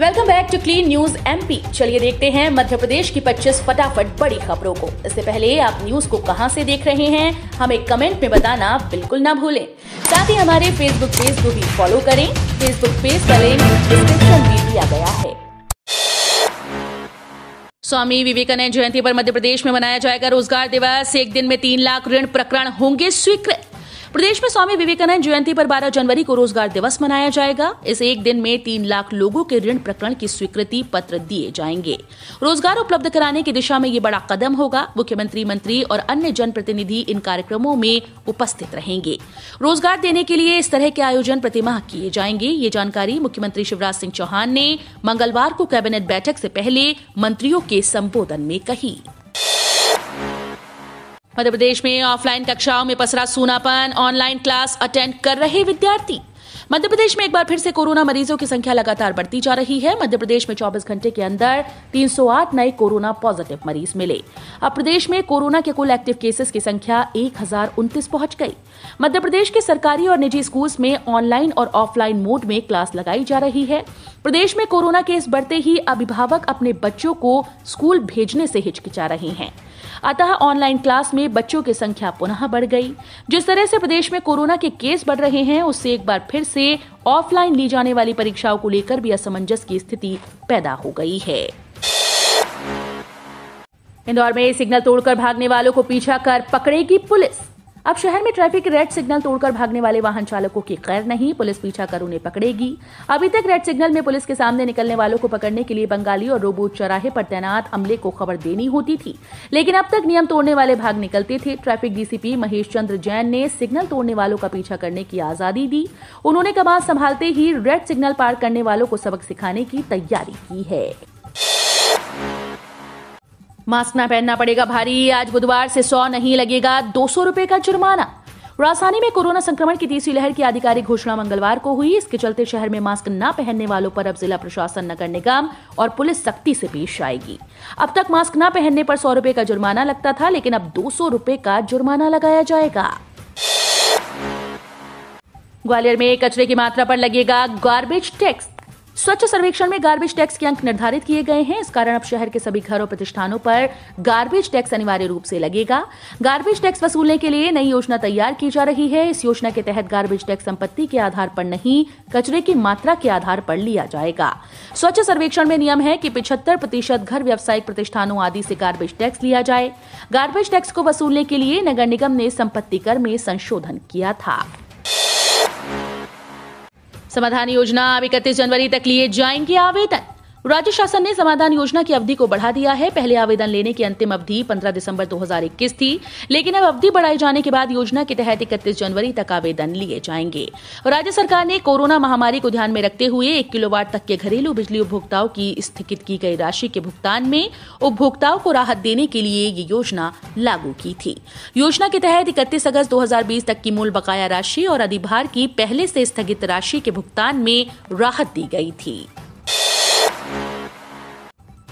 welcome back to clean news MP चलिए देखते हैं मध्य प्रदेश की 25 फटाफट बड़ी खबरों को इससे पहले आप न्यूज को कहां से देख रहे हैं हमें कमेंट में बताना बिल्कुल ना भूलें साथ ही हमारे फेसबुक पेज को भी फॉलो करें फेसबुक पेज का लिंक डिस्क्रिप्शन में दिया गया है स्वामी विवेकानंद जयंती पर मध्य प्रदेश में मनाया जाएगा रोजगार दिवस एक दिन में तीन लाख ऋण प्रकरण होंगे स्वीकृत प्रदेश में स्वामी विवेकानंद जयंती पर 12 जनवरी को रोजगार दिवस मनाया जाएगा इस एक दिन में तीन लाख लोगों के ऋण प्रकरण की स्वीकृति पत्र दिए जाएंगे रोजगार उपलब्ध कराने की दिशा में ये बड़ा कदम होगा मुख्यमंत्री मंत्री और अन्य जनप्रतिनिधि इन कार्यक्रमों में उपस्थित रहेंगे रोजगार देने के लिए इस तरह के आयोजन प्रतिमाह किए जाएंगे ये जानकारी मुख्यमंत्री शिवराज सिंह चौहान ने मंगलवार को कैबिनेट बैठक से पहले मंत्रियों के संबोधन में कही मध्य प्रदेश में ऑफलाइन कक्षाओं में पसरा सूनापन ऑनलाइन क्लास अटेंड कर रहे विद्यार्थी मध्य प्रदेश में एक बार फिर से कोरोना मरीजों की संख्या लगातार बढ़ती जा रही है मध्य प्रदेश में 24 घंटे के अंदर 308 नए कोरोना पॉजिटिव मरीज मिले अब प्रदेश में कोरोना के कुल एक्टिव केसेस की संख्या एक पहुंच गई मध्य प्रदेश के सरकारी और निजी स्कूल्स में ऑनलाइन और ऑफलाइन मोड में क्लास लगाई जा रही है प्रदेश में कोरोना केस बढ़ते ही अभिभावक अपने बच्चों को स्कूल भेजने से हिचकिचा रहे हैं अतः ऑनलाइन क्लास में बच्चों की संख्या पुनः बढ़ गई जिस तरह से प्रदेश में कोरोना के केस बढ़ रहे हैं उससे एक बार फिर से ऑफलाइन ली जाने वाली परीक्षाओं को लेकर भी असमंजस की स्थिति पैदा हो गई है इंदौर में सिग्नल तोड़कर भागने वालों को पीछा कर पकड़ेगी पुलिस अब शहर में ट्रैफिक रेड सिग्नल तोड़कर भागने वाले वाहन चालकों की खैर नहीं पुलिस पीछा कर उन्हें पकड़ेगी अभी तक रेड सिग्नल में पुलिस के सामने निकलने वालों को पकड़ने के लिए बंगाली और रोबोट चौराहे पर तैनात अमले को खबर देनी होती थी लेकिन अब तक नियम तोड़ने वाले भाग निकलते थे ट्रैफिक डीसीपी महेश चंद्र जैन ने सिग्नल तोड़ने वालों का पीछा करने की आजादी दी उन्होंने कमान संभालते ही रेड सिग्नल पार करने वालों को सबक सिखाने की तैयारी की है मास्क ना पहनना पड़ेगा भारी आज बुधवार से सौ नहीं लगेगा दो सौ रुपए का जुर्माना राजधानी में कोरोना संक्रमण की तीसरी लहर की आधिकारिक घोषणा मंगलवार को हुई इसके चलते शहर में मास्क न पहनने वालों पर अब जिला प्रशासन नगर निगम और पुलिस सख्ती से पेश आएगी अब तक मास्क न पहनने पर सौ रुपए का जुर्माना लगता था लेकिन अब दो सौ रुपए का जुर्माना लगाया जाएगा ग्वालियर में कचरे की मात्रा पर लगेगा गार्बेज टैक्स स्वच्छ सर्वेक्षण में गार्बेज टैक्स के अंक निर्धारित किए गए हैं इस कारण अब शहर के सभी घरों प्रतिष्ठानों पर गार्बेज टैक्स अनिवार्य रूप से लगेगा गार्बेज टैक्स वसूलने के लिए नई योजना तैयार की जा रही है इस योजना के तहत गार्बेज टैक्स संपत्ति के आधार पर नहीं कचरे की मात्रा के आधार पर लिया जाएगा स्वच्छ सर्वेक्षण में नियम है की पिछहत्तर प्रतिशत घर व्यावसायिक प्रतिष्ठानों आदि से गार्बेज टैक्स लिया जाए गार्बेज टैक्स को वसूलने के लिए नगर निगम ने संपत्ति कर में संशोधन किया था समाधान योजना अब इकतीस जनवरी तक लिए जाएंगे आवेदन राज्य शासन ने समाधान योजना की अवधि को बढ़ा दिया है पहले आवेदन लेने की अंतिम अवधि 15 दिसंबर 2021 थी लेकिन अब अवधि बढ़ाए जाने के बाद योजना के तहत इकतीस जनवरी तक आवेदन लिए जाएंगे राज्य सरकार ने कोरोना महामारी को ध्यान में रखते हुए एक किलोवाट तक के घरेलू बिजली उपभोक्ताओं की स्थगित की गई राशि के भुगतान में उपभोक्ताओं को राहत देने के लिए ये योजना लागू की थी योजना के तहत इकतीस अगस्त दो तक की मूल बकाया राशि और अधिभार की पहले से स्थगित राशि के भुगतान में राहत दी गई थी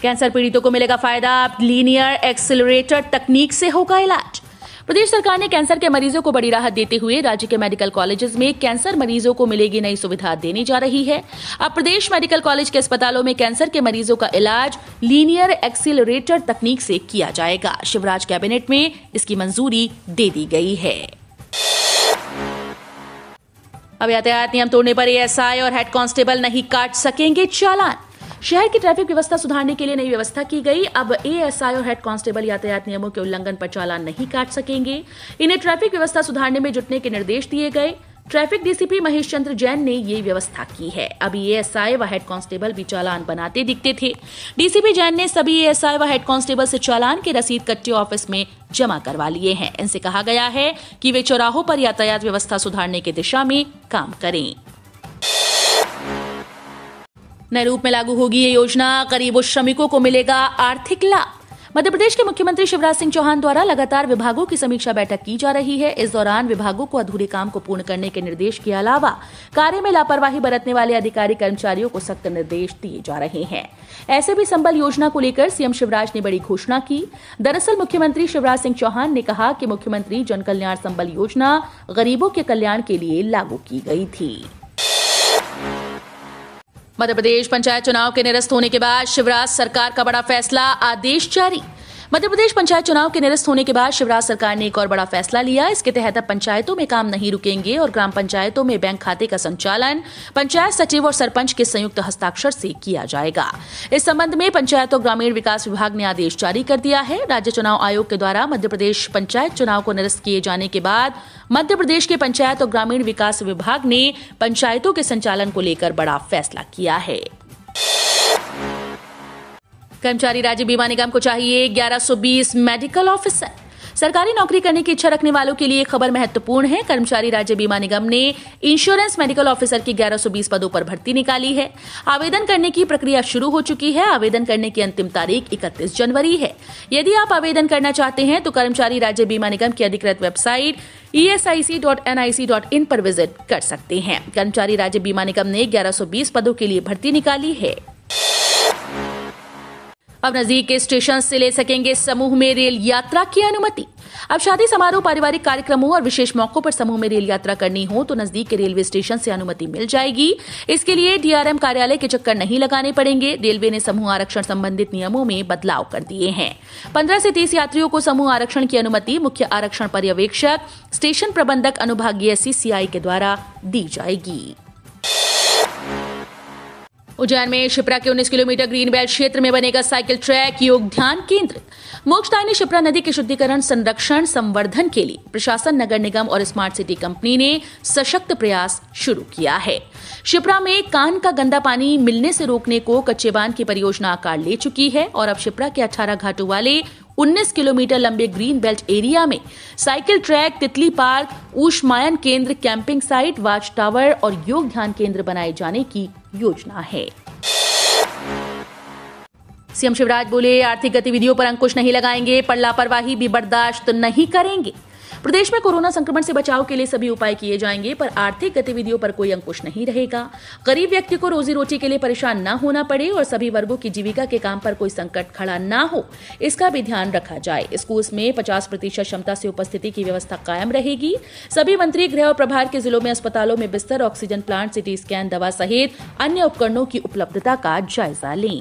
कैंसर पीड़ितों को मिलेगा फायदा लीनियर एक्सेलरेटर तकनीक से होगा इलाज प्रदेश सरकार ने कैंसर के मरीजों को बड़ी राहत देते हुए राज्य के मेडिकल कॉलेजेस में कैंसर मरीजों को मिलेगी नई सुविधा देने जा रही है अब प्रदेश मेडिकल कॉलेज के अस्पतालों में कैंसर के मरीजों का इलाज लीनियर एक्सीलरेटर तकनीक से किया जाएगा शिवराज कैबिनेट में इसकी मंजूरी दे दी गई है अब यातायात नियम तोड़ने पर एएसआई और हेड कांस्टेबल नहीं काट सकेंगे चालान शहर की ट्रैफिक व्यवस्था सुधारने के लिए नई व्यवस्था की गई अब एएसआई और हेड कांस्टेबल यातायात नियमों के उल्लंघन पर चालान नहीं काट सकेंगे इन्हें ट्रैफिक व्यवस्था सुधारने में जुटने के निर्देश दिए गए ट्रैफिक डीसीपी महेश चंद्र जैन ने ये व्यवस्था की है अब एएसआई व हेड कांस्टेबल भी चालान बनाते दिखते थे डीसीपी जैन ने सभी एएसआई व हेड कांस्टेबल से चालान के रसीद कट्टे ऑफिस में जमा करवा लिए हैं इनसे कहा गया है कि वे चौराहों पर यातायात व्यवस्था सुधारने की दिशा में काम करें नए रूप में लागू होगी ये योजना गरीब श्रमिकों को मिलेगा आर्थिक लाभ मध्य प्रदेश के मुख्यमंत्री शिवराज सिंह चौहान द्वारा लगातार विभागों की समीक्षा बैठक की जा रही है इस दौरान विभागों को अधूरे काम को पूर्ण करने के निर्देश के अलावा कार्य में लापरवाही बरतने वाले अधिकारी कर्मचारियों को सख्त निर्देश दिए जा रहे हैं ऐसे भी संबल योजना को लेकर सीएम शिवराज ने बड़ी घोषणा की दरअसल मुख्यमंत्री शिवराज सिंह चौहान ने कहा कि मुख्यमंत्री जन कल्याण संबल योजना गरीबों के कल्याण के लिए लागू की गई थी मध्य प्रदेश पंचायत चुनाव के निरस्त होने के बाद शिवराज सरकार का बड़ा फैसला आदेश जारी मध्य प्रदेश पंचायत चुनाव के निरस्त होने के बाद शिवराज सरकार ने एक और बड़ा फैसला लिया इसके तहत अब पंचायतों में काम नहीं रुकेंगे और ग्राम पंचायतों में बैंक खाते का संचालन पंचायत सचिव और सरपंच के संयुक्त हस्ताक्षर से किया जाएगा इस संबंध में पंचायत और ग्रामीण विकास विभाग ने आदेश जारी कर दिया है राज्य चुनाव आयोग के द्वारा मध्य प्रदेश पंचायत चुनाव को निरस्त किए जाने के बाद मध्य प्रदेश के पंचायत और ग्रामीण विकास विभाग ने पंचायतों के संचालन को लेकर बड़ा फैसला किया है कर्मचारी राज्य बीमा निगम को चाहिए 1120 मेडिकल ऑफिसर सरकारी नौकरी करने की इच्छा रखने वालों के लिए खबर महत्वपूर्ण है कर्मचारी राज्य बीमा निगम ने इंश्योरेंस मेडिकल ऑफिसर की 1120 पदों पर भर्ती निकाली है आवेदन करने की प्रक्रिया शुरू हो चुकी है आवेदन करने की अंतिम तारीख 31 जनवरी है यदि आप आवेदन करना चाहते हैं तो कर्मचारी राज्य बीमा निगम की अधिकृत वेबसाइट ई e पर विजिट कर सकते हैं कर्मचारी राज्य बीमा निगम ने ग्यारह पदों के लिए भर्ती निकाली है अब नजदीक के स्टेशन से ले सकेंगे समूह में रेल यात्रा की अनुमति अब शादी समारोह पारिवारिक कार्यक्रमों और विशेष मौकों पर समूह में रेल यात्रा करनी हो तो नजदीक के रेलवे स्टेशन से अनुमति मिल जाएगी इसके लिए डीआरएम कार्यालय के चक्कर नहीं लगाने पड़ेंगे रेलवे ने समूह आरक्षण संबंधित नियमों में बदलाव कर दिए हैं पंद्रह से तीस यात्रियों को समूह आरक्षण की अनुमति मुख्य आरक्षण पर्यवेक्षक स्टेशन प्रबंधक अनुभागीय सीसीआई के द्वारा दी जाएगी उज्जैन में शिप्रा के 19 किलोमीटर ग्रीन बेल्ट क्षेत्र में बनेगा साइकिल ट्रैक योग ध्यान केंद्र मोक्षदाय ने शिप्रा नदी के शुद्धिकरण संरक्षण संवर्धन के लिए प्रशासन नगर निगम और स्मार्ट सिटी कंपनी ने सशक्त प्रयास शुरू किया है शिप्रा में कान का गंदा पानी मिलने से रोकने को कच्चे बांध की परियोजना आकार ले चुकी है और अब शिप्रा के 18 घाटों वाले 19 किलोमीटर लंबे ग्रीन बेल्ट एरिया में साइकिल ट्रैक तितली पार्क ऊष्मायन केंद्र कैंपिंग साइट वाच टावर और योग ध्यान केंद्र बनाए जाने की योजना है सीएम शिवराज बोले आर्थिक गतिविधियों पर अंकुश नहीं लगाएंगे पर लापरवाही भी बर्दाश्त नहीं करेंगे प्रदेश में कोरोना संक्रमण से बचाव के लिए सभी उपाय किए जाएंगे पर आर्थिक गतिविधियों पर कोई अंकुश नहीं रहेगा गरीब व्यक्ति को रोजी रोटी के लिए परेशान न होना पड़े और सभी वर्गो की जीविका के काम पर कोई संकट खड़ा न हो इसका भी ध्यान रखा जाए स्कूल में पचास प्रतिशत क्षमता से उपस्थिति की व्यवस्था कायम रहेगी सभी मंत्री गृह और प्रभार के जिलों में अस्पतालों में बिस्तर ऑक्सीजन प्लांट सिटी स्कैन दवा सहित अन्य उपकरणों की उपलब्धता का जायजा लें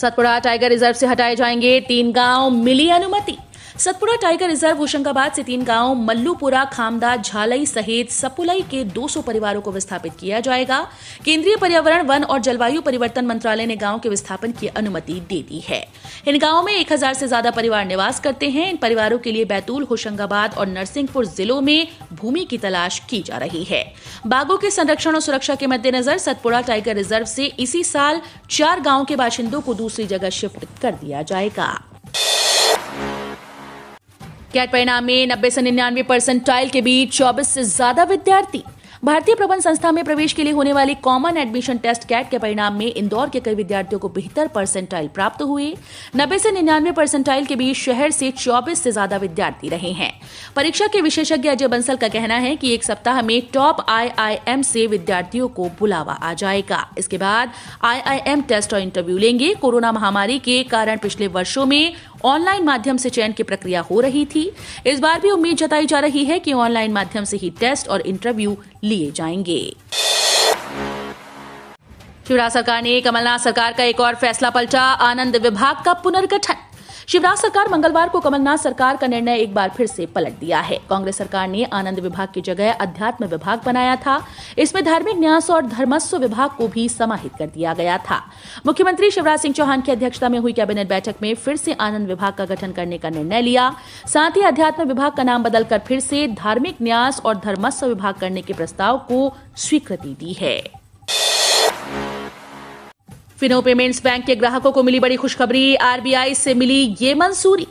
सतपुड़ा टाइगर रिजर्व से हटाए जाएंगे तीन गांव मिली अनुमति सतपुड़ा टाइगर रिजर्व होशंगाबाद से तीन गांव मल्लूपुरा खामदा झालई सहित सपुलई के 200 परिवारों को विस्थापित किया जाएगा केंद्रीय पर्यावरण वन और जलवायु परिवर्तन मंत्रालय ने गांव के विस्थापन की अनुमति दे दी है इन गांवों में 1000 से ज्यादा परिवार निवास करते हैं इन परिवारों के लिए बैतूल होशंगाबाद और नरसिंहपुर जिलों में भूमि की तलाश की जा रही है बाघों के संरक्षण और सुरक्षा के मद्देनजर सतपुड़ा टाइगर रिजर्व से इसी साल चार गांव के बाशिंदों को दूसरी जगह शिफ्ट कर दिया जाएगा कैट परिणाम में नब्बे से निन्यानवे परसेंटाइल के बीच चौबीस से ज्यादा विद्यार्थी भारतीय प्रबंध संस्था में प्रवेश के लिए होने वाले कॉमन एडमिशन टेस्ट कैट के परिणाम में इंदौर के कई विद्यार्थियों को बेहतर परसेंटाइल प्राप्त हुए नब्बे से निन्यानवे परसेंटाइल के बीच शहर से चौबीस से ज्यादा विद्यार्थी रहे हैं परीक्षा के विशेषज्ञ अजय बंसल का कहना है कि एक सप्ताह में टॉप आईआईएम से विद्यार्थियों को बुलावा आ जाएगा इसके बाद आईआईएम टेस्ट और इंटरव्यू लेंगे कोरोना महामारी के कारण पिछले वर्षो में ऑनलाइन माध्यम से चयन की प्रक्रिया हो रही थी इस बार भी उम्मीद जताई जा रही है कि ऑनलाइन माध्यम से ही टेस्ट और इंटरव्यू लिए जाएंगे शिवराज सरकार ने कमलनाथ सरकार का एक और फैसला पलटा आनंद विभाग का पुनर्गठन शिवराज सरकार मंगलवार को कमलनाथ सरकार का निर्णय एक बार फिर से पलट दिया है कांग्रेस सरकार ने आनंद विभाग की जगह अध्यात्म विभाग बनाया था इसमें धार्मिक न्यास और धर्मस्व विभाग को भी समाहित कर दिया गया था मुख्यमंत्री शिवराज सिंह चौहान की अध्यक्षता में हुई कैबिनेट बैठक में फिर से आनंद विभाग का गठन करने का निर्णय लिया साथ ही अध्यात्म विभाग का नाम बदलकर फिर से धार्मिक न्यास और धर्मस्व विभाग करने के प्रस्ताव को स्वीकृति दी है फिनो पेमेंट्स बैंक के ग्राहकों को मिली बड़ी खुशखबरी आरबीआई से मिली ये मंजूरी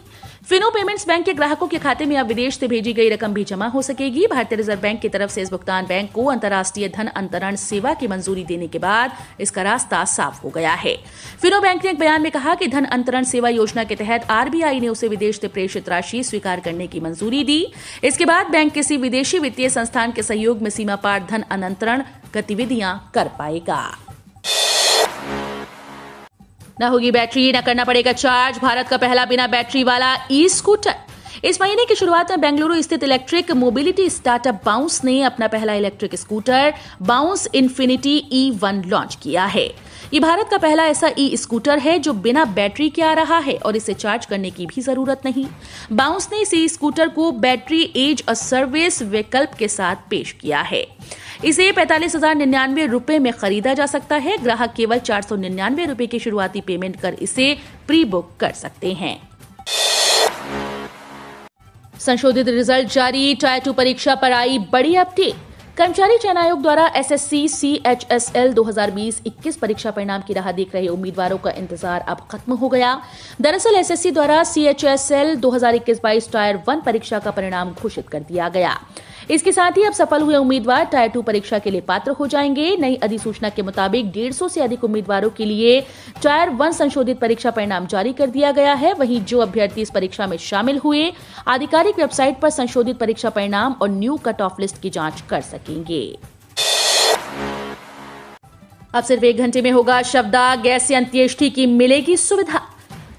फिनो पेमेंट्स बैंक के ग्राहकों के खाते में अब विदेश से भेजी गई रकम भी जमा हो सकेगी भारतीय रिजर्व बैंक की तरफ से इस भुगतान बैंक को अंतर्राष्ट्रीय धन अंतरण सेवा की मंजूरी देने के बाद इसका रास्ता साफ हो गया है फिनो बैंक ने एक बयान में कहा कि धन अंतरण सेवा योजना के तहत आरबीआई ने उसे विदेश से प्रेषित राशि स्वीकार करने की मंजूरी दी इसके बाद बैंक किसी विदेशी वित्तीय संस्थान के सहयोग में सीमा पार धन अनंतरण गतिविधियां कर पाएगा ना होगी बैटरी ना करना पड़ेगा चार्ज भारत का पहला बिना बैटरी वाला ई स्कूटर इस महीने की शुरुआत में बेंगलुरु स्थित इलेक्ट्रिक मोबिलिटी स्टार्टअप बाउंस ने अपना पहला electric scooter Bounce Infinity E one launch किया है ये भारत का पहला ऐसा ई स्कूटर है जो बिना बैटरी के आ रहा है और इसे चार्ज करने की भी जरूरत नहीं बाउंस ने इस ई स्कूटर को बैटरी एज और सर्विस विकल्प के साथ पेश किया है इसे पैंतालीस हजार निन्यानवे रूपए में खरीदा जा सकता है ग्राहक केवल चार सौ निन्यानवे रूपए की शुरुआती पेमेंट कर इसे प्री बुक कर सकते हैं संशोधित रिजल्ट जारी टायर टू परीक्षा पर आई बड़ी अपडेट कर्मचारी चयन आयोग द्वारा S S C C H S L दो हजार बीस इक्कीस परीक्षा परिणाम की राह देख रहे उम्मीदवारों का इंतजार अब खत्म हो गया दरअसल एस एस सी द्वारा सी एच एस एल दो हजार इक्कीस बाईस टायर वन परीक्षा का परिणाम घोषित कर दिया गया इसके साथ ही अब सफल हुए उम्मीदवार टायर टू परीक्षा के लिए पात्र हो जाएंगे नई अधिसूचना के मुताबिक डेढ़ से अधिक उम्मीदवारों के लिए टायर वन संशोधित परीक्षा परिणाम जारी कर दिया गया है वहीं जो अभ्यर्थी इस परीक्षा में शामिल हुए आधिकारिक वेबसाइट पर संशोधित परीक्षा परिणाम और न्यू कट ऑफ लिस्ट की जांच कर सकेंगे अब सिर्फ एक घंटे में होगा शब्दा गैस से अंत्येष्टि की मिलेगी सुविधा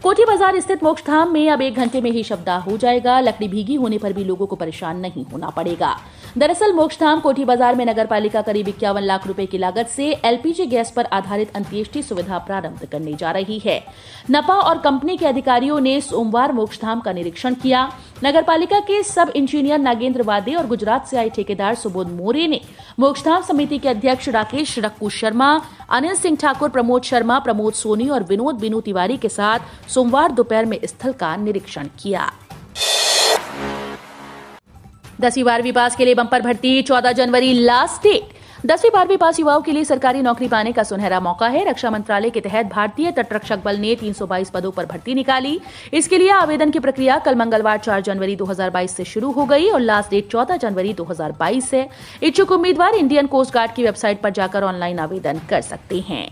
कोठी बाजार स्थित मोक्षधाम में अब एक घंटे में ही शब्दा हो जाएगा लकड़ी भीगी होने पर भी लोगों को परेशान नहीं होना पड़ेगा दरअसल मोक्षधाम कोठी बाजार में नगर पालिका करीब इक्यावन लाख रुपए की लागत से एलपीजी गैस पर आधारित अंत्येष्टि सुविधा प्रारंभ करने जा रही है नपा और कंपनी के अधिकारियों ने सोमवार मोक्षधाम का निरीक्षण किया नगर पालिका के सब इंजीनियर नागेंद्र वादे और गुजरात से आए ठेकेदार सुबोध मोरे ने मोक्षधाम समिति के अध्यक्ष राकेश रक्कू शर्मा अनिल सिंह ठाकुर प्रमोद शर्मा प्रमोद सोनी और विनोद बिनू तिवारी के साथ सोमवार दोपहर में स्थल का निरीक्षण किया दसवीं बारहवीं पास के लिए बंपर भर्ती चौदह जनवरी लास्ट डेट दसवीं बारहवीं पास युवाओं के लिए सरकारी नौकरी पाने का सुनहरा मौका है रक्षा मंत्रालय के तहत भारतीय तटरक्षक बल ने 322 पदों पर भर्ती निकाली इसके लिए आवेदन की प्रक्रिया कल मंगलवार 4 जनवरी 2022 से शुरू हो गई और लास्ट डेट 14 जनवरी 2022 है इच्छुक उम्मीदवार इंडियन कोस्ट गार्ड की वेबसाइट पर जाकर ऑनलाइन आवेदन कर सकते हैं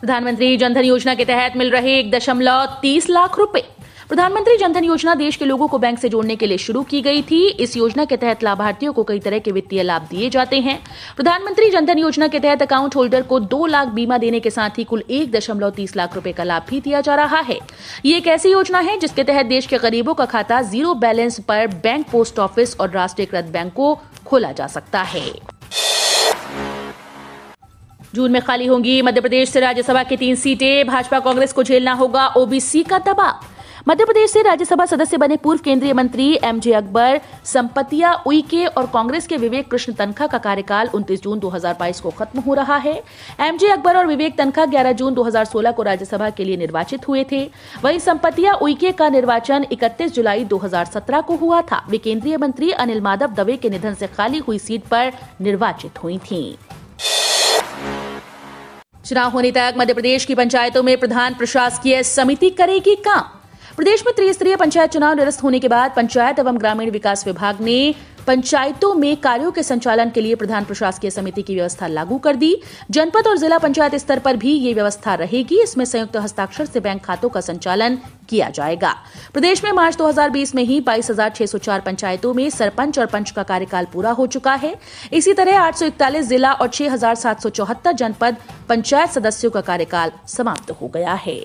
प्रधानमंत्री जनधन योजना के तहत मिल रहे एक दशमलव तीस लाख रूपये प्रधानमंत्री जनधन योजना देश के लोगों को बैंक से जोड़ने के लिए शुरू की गई थी इस योजना के तहत लाभार्थियों को कई तरह के वित्तीय लाभ दिए जाते हैं प्रधानमंत्री जनधन योजना के तहत अकाउंट होल्डर को दो लाख बीमा देने के साथ ही कुल एक दशमलव तीस लाख रूपये का लाभ भी दिया जा रहा है ये एक ऐसी योजना है जिसके तहत देश के गरीबों का खाता जीरो बैलेंस पर बैंक पोस्ट ऑफिस और राष्ट्रीयकृत बैंक को खोला जा सकता है जून में खाली होंगी मध्य प्रदेश से राज्यसभा की तीन सीटें भाजपा कांग्रेस को झेलना होगा ओबीसी का दबाव मध्य प्रदेश से राज्यसभा सदस्य बने पूर्व केंद्रीय मंत्री एम जे अकबर संपतिया उइके और कांग्रेस के विवेक कृष्ण तनखा का कार्यकाल 29 जून 2022 को खत्म हो रहा है एम जे अकबर और विवेक तनखा 11 जून 2016 को राज्यसभा के लिए निर्वाचित हुए थे वहीं संपतिया उइके का निर्वाचन 31 जुलाई 2017 को हुआ था वे केंद्रीय मंत्री अनिल माधव दवे के निधन से खाली हुई सीट पर निर्वाचित हुई थी चुनाव होने तक मध्य प्रदेश की पंचायतों में प्रधान प्रशासकीय समिति करेगी काम प्रदेश में त्रिस्तरीय पंचायत चुनाव निरस्त होने के बाद पंचायत एवं ग्रामीण विकास विभाग ने पंचायतों में कार्यों के संचालन के लिए प्रधान प्रशासकीय समिति की व्यवस्था लागू कर दी जनपद और जिला पंचायत स्तर पर भी ये व्यवस्था रहेगी इसमें संयुक्त हस्ताक्षर से बैंक खातों का संचालन किया जाएगा प्रदेश में मार्च 2020 में ही 22,604 पंचायतों में सरपंच और पंच का कार्यकाल पूरा हो चुका है इसी तरह आठ जिला और छह जनपद पंचायत सदस्यों का कार्यकाल समाप्त हो गया है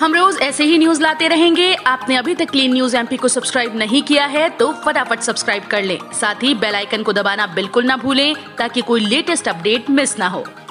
हम रोज ऐसे ही न्यूज लाते रहेंगे आपने अभी तक क्लीन न्यूज एमपी को सब्सक्राइब नहीं किया है तो फटाफट सब्सक्राइब कर लें साथ ही बेल आइकन को दबाना बिल्कुल ना भूलें ताकि कोई लेटेस्ट अपडेट मिस ना हो